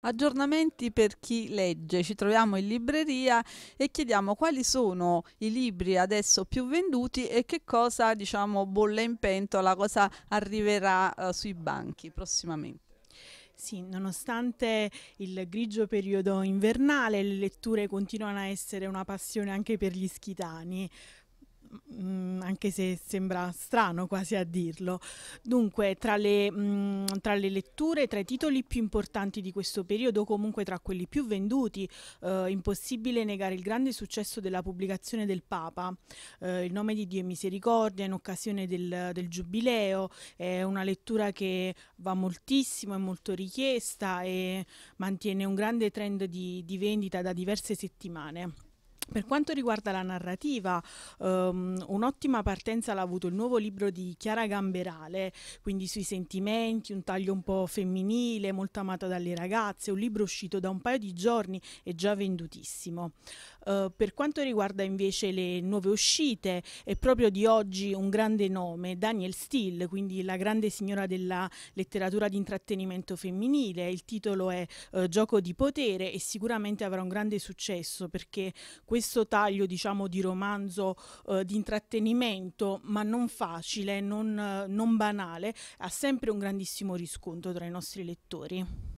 Aggiornamenti per chi legge. Ci troviamo in libreria e chiediamo quali sono i libri adesso più venduti e che cosa, diciamo, bolle in pentola, cosa arriverà eh, sui banchi prossimamente. Sì, nonostante il grigio periodo invernale, le letture continuano a essere una passione anche per gli schitani. Mm anche se sembra strano quasi a dirlo. Dunque, tra le, mh, tra le letture, tra i titoli più importanti di questo periodo, comunque tra quelli più venduti, eh, impossibile negare il grande successo della pubblicazione del Papa, eh, Il nome di Dio e misericordia in occasione del, del Giubileo, è una lettura che va moltissimo, è molto richiesta e mantiene un grande trend di, di vendita da diverse settimane. Per quanto riguarda la narrativa, um, un'ottima partenza l'ha avuto il nuovo libro di Chiara Gamberale, quindi sui sentimenti, un taglio un po' femminile, molto amata dalle ragazze, un libro uscito da un paio di giorni e già vendutissimo. Uh, per quanto riguarda invece le nuove uscite, è proprio di oggi un grande nome, Daniel Steele, quindi la grande signora della letteratura di intrattenimento femminile, il titolo è uh, Gioco di potere e sicuramente avrà un grande successo perché questo questo taglio diciamo di romanzo eh, di intrattenimento ma non facile, non, eh, non banale, ha sempre un grandissimo riscontro tra i nostri lettori.